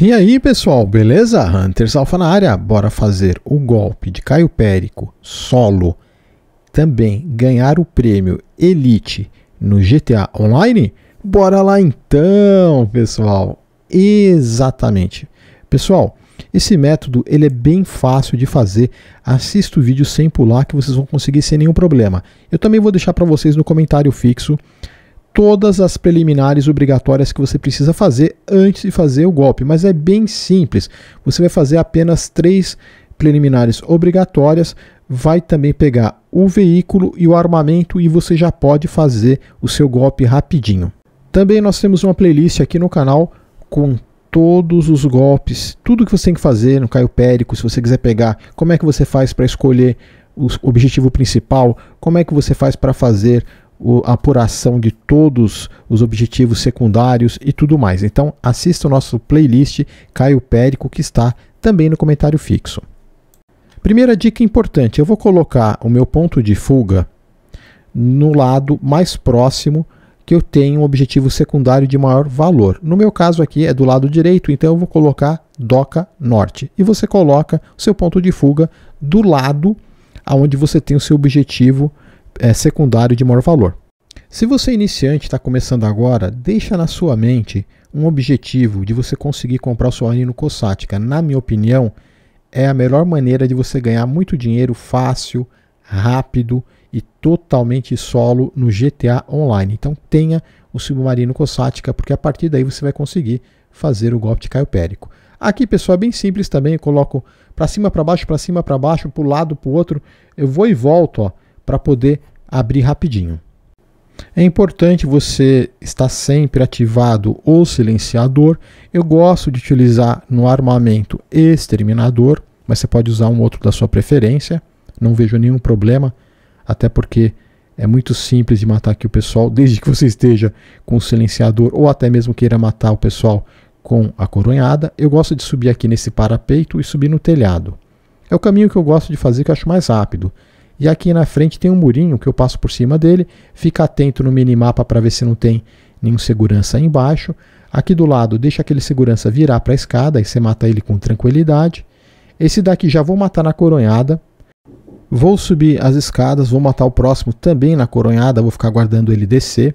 E aí pessoal, beleza? Hunters Alpha na área, bora fazer o golpe de Caio Périco solo, também ganhar o prêmio Elite no GTA Online? Bora lá então pessoal, exatamente. Pessoal, esse método ele é bem fácil de fazer, assista o vídeo sem pular que vocês vão conseguir sem nenhum problema. Eu também vou deixar para vocês no comentário fixo todas as preliminares obrigatórias que você precisa fazer antes de fazer o golpe, mas é bem simples. Você vai fazer apenas três preliminares obrigatórias, vai também pegar o veículo e o armamento e você já pode fazer o seu golpe rapidinho. Também nós temos uma playlist aqui no canal com todos os golpes, tudo que você tem que fazer no Caio Périco, se você quiser pegar, como é que você faz para escolher o objetivo principal, como é que você faz para fazer a apuração de todos os objetivos secundários e tudo mais. Então, assista o nosso playlist Caio Périco, que está também no comentário fixo. Primeira dica importante: eu vou colocar o meu ponto de fuga no lado mais próximo que eu tenho um objetivo secundário de maior valor. No meu caso aqui é do lado direito, então eu vou colocar DOCA norte. E você coloca o seu ponto de fuga do lado onde você tem o seu objetivo secundário é, secundário de maior valor. Se você é iniciante está começando agora, deixa na sua mente um objetivo de você conseguir comprar o seu anino Cossática. Na minha opinião, é a melhor maneira de você ganhar muito dinheiro fácil, rápido e totalmente solo no GTA Online. Então tenha o Submarino Cossática, porque a partir daí você vai conseguir fazer o golpe de Caio Périco. Aqui, pessoal, é bem simples também, eu coloco para cima, para baixo, para cima, para baixo, para o lado, para o outro. Eu vou e volto, ó para poder abrir rapidinho. É importante você estar sempre ativado o silenciador. Eu gosto de utilizar no armamento exterminador, mas você pode usar um outro da sua preferência. Não vejo nenhum problema, até porque é muito simples de matar aqui o pessoal, desde que você esteja com o silenciador ou até mesmo queira matar o pessoal com a coronhada. Eu gosto de subir aqui nesse parapeito e subir no telhado. É o caminho que eu gosto de fazer que eu acho mais rápido. E aqui na frente tem um murinho que eu passo por cima dele. Fica atento no minimapa para ver se não tem nenhum segurança aí embaixo. Aqui do lado, deixa aquele segurança virar para a escada e você mata ele com tranquilidade. Esse daqui já vou matar na coronhada. Vou subir as escadas, vou matar o próximo também na coronhada, vou ficar guardando ele descer.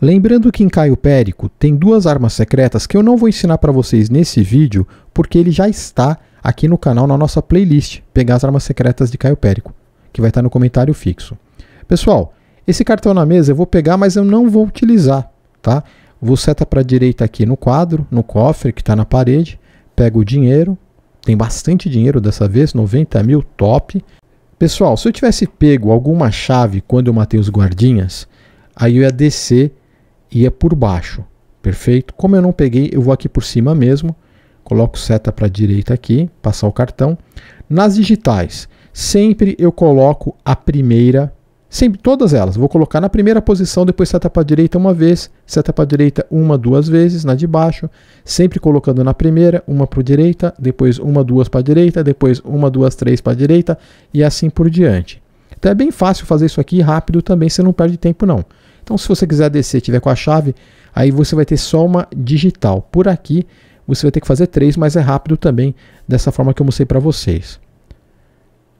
Lembrando que em Caio Périco tem duas armas secretas que eu não vou ensinar para vocês nesse vídeo, porque ele já está aqui no canal na nossa playlist, pegar as armas secretas de Caio Périco que vai estar no comentário fixo. Pessoal, esse cartão na mesa eu vou pegar, mas eu não vou utilizar, tá? Vou seta para a direita aqui no quadro, no cofre que está na parede, pego o dinheiro, tem bastante dinheiro dessa vez, 90 mil, top. Pessoal, se eu tivesse pego alguma chave quando eu matei os guardinhas, aí eu ia descer e ia por baixo, perfeito? Como eu não peguei, eu vou aqui por cima mesmo, coloco seta para a direita aqui, passar o cartão. Nas digitais, sempre eu coloco a primeira, sempre todas elas, vou colocar na primeira posição, depois seta para a direita uma vez, seta para a direita uma, duas vezes, na de baixo, sempre colocando na primeira, uma para a direita, depois uma, duas para a direita, depois uma, duas, três para a direita e assim por diante. Então é bem fácil fazer isso aqui rápido também, você não perde tempo não. Então se você quiser descer tiver com a chave, aí você vai ter só uma digital. Por aqui você vai ter que fazer três, mas é rápido também, dessa forma que eu mostrei para vocês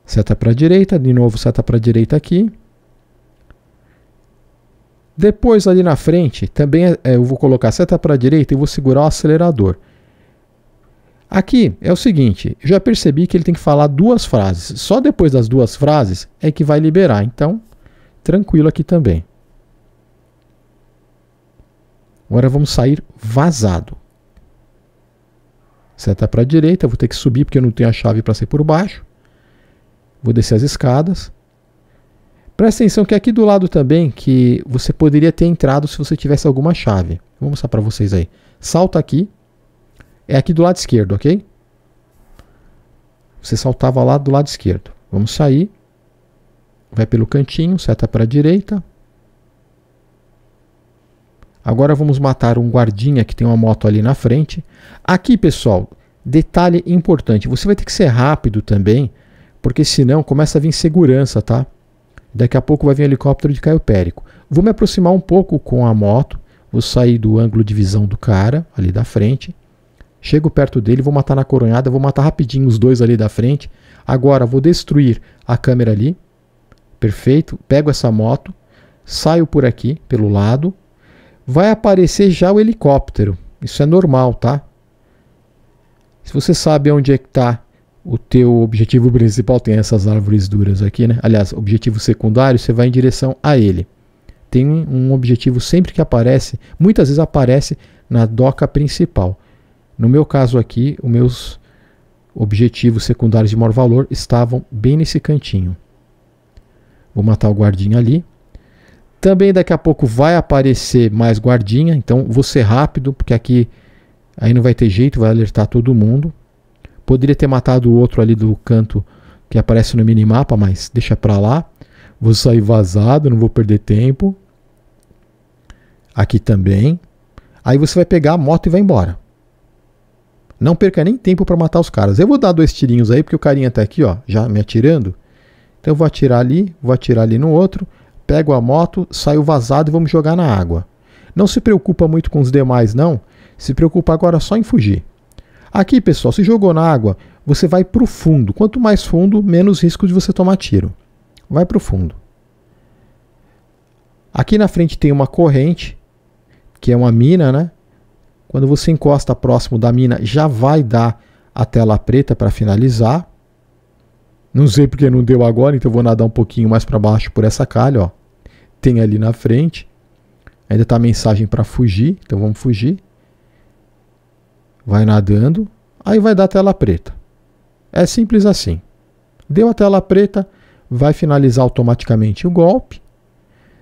seta para a direita, de novo seta para a direita aqui. Depois ali na frente, também é, é eu vou colocar seta para a direita e vou segurar o acelerador. Aqui é o seguinte, já percebi que ele tem que falar duas frases. Só depois das duas frases é que vai liberar, então tranquilo aqui também. Agora vamos sair vazado. Seta para a direita, vou ter que subir porque eu não tenho a chave para ser por baixo. Vou descer as escadas. Presta atenção que aqui do lado também, que você poderia ter entrado se você tivesse alguma chave. Vou mostrar para vocês aí. Salta aqui. É aqui do lado esquerdo, ok? Você saltava lá do lado esquerdo. Vamos sair. Vai pelo cantinho, seta para a direita. Agora vamos matar um guardinha que tem uma moto ali na frente. Aqui, pessoal, detalhe importante. Você vai ter que ser rápido também porque senão começa a vir segurança, tá? Daqui a pouco vai vir um helicóptero de Caio Périco. Vou me aproximar um pouco com a moto, vou sair do ângulo de visão do cara, ali da frente. Chego perto dele, vou matar na coronhada, vou matar rapidinho os dois ali da frente. Agora vou destruir a câmera ali. Perfeito. Pego essa moto, saio por aqui, pelo lado. Vai aparecer já o helicóptero. Isso é normal, tá? Se você sabe onde é que está o teu objetivo principal tem essas árvores duras aqui, né? Aliás, objetivo secundário, você vai em direção a ele. Tem um objetivo sempre que aparece, muitas vezes aparece na doca principal. No meu caso aqui, os meus objetivos secundários de maior valor estavam bem nesse cantinho. Vou matar o guardinha ali. Também daqui a pouco vai aparecer mais guardinha, então vou ser rápido, porque aqui aí não vai ter jeito, vai alertar todo mundo. Poderia ter matado o outro ali do canto que aparece no minimapa, mas deixa pra lá. Vou sair vazado, não vou perder tempo. Aqui também. Aí você vai pegar a moto e vai embora. Não perca nem tempo para matar os caras. Eu vou dar dois tirinhos aí, porque o carinha tá aqui, ó, já me atirando. Então eu vou atirar ali, vou atirar ali no outro. Pego a moto, saio vazado e vamos jogar na água. Não se preocupa muito com os demais, não. Se preocupa agora só em fugir. Aqui, pessoal, se jogou na água, você vai para o fundo. Quanto mais fundo, menos risco de você tomar tiro. Vai para o fundo. Aqui na frente tem uma corrente, que é uma mina, né? Quando você encosta próximo da mina, já vai dar a tela preta para finalizar. Não sei porque não deu agora, então vou nadar um pouquinho mais para baixo por essa calha, ó. Tem ali na frente. Ainda está a mensagem para fugir, então vamos fugir vai nadando, aí vai dar tela preta. É simples assim. Deu a tela preta, vai finalizar automaticamente o golpe.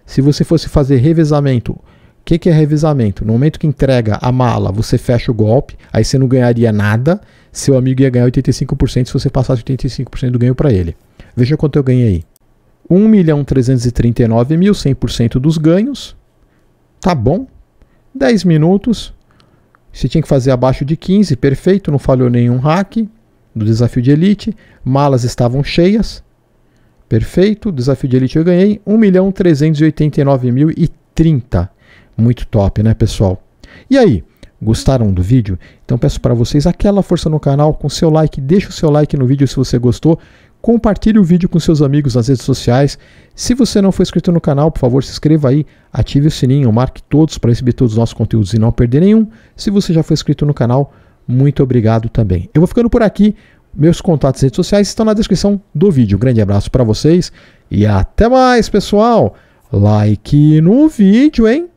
Se você fosse fazer revezamento, o que, que é revezamento? No momento que entrega a mala, você fecha o golpe, aí você não ganharia nada, seu amigo ia ganhar 85% se você passasse 85% do ganho para ele. Veja quanto eu ganhei. 1 milhão mil, dos ganhos. Tá bom. 10 minutos, você tinha que fazer abaixo de 15, perfeito, não falhou nenhum hack do desafio de elite. Malas estavam cheias, perfeito. Desafio de elite eu ganhei 1.389.030. Muito top, né, pessoal? E aí, gostaram do vídeo? Então peço para vocês aquela força no canal com seu like, deixa o seu like no vídeo se você gostou. Compartilhe o vídeo com seus amigos nas redes sociais. Se você não for inscrito no canal, por favor, se inscreva aí, ative o sininho, marque todos para receber todos os nossos conteúdos e não perder nenhum. Se você já foi inscrito no canal, muito obrigado também. Eu vou ficando por aqui. Meus contatos redes sociais estão na descrição do vídeo. Um grande abraço para vocês e até mais, pessoal. Like no vídeo, hein?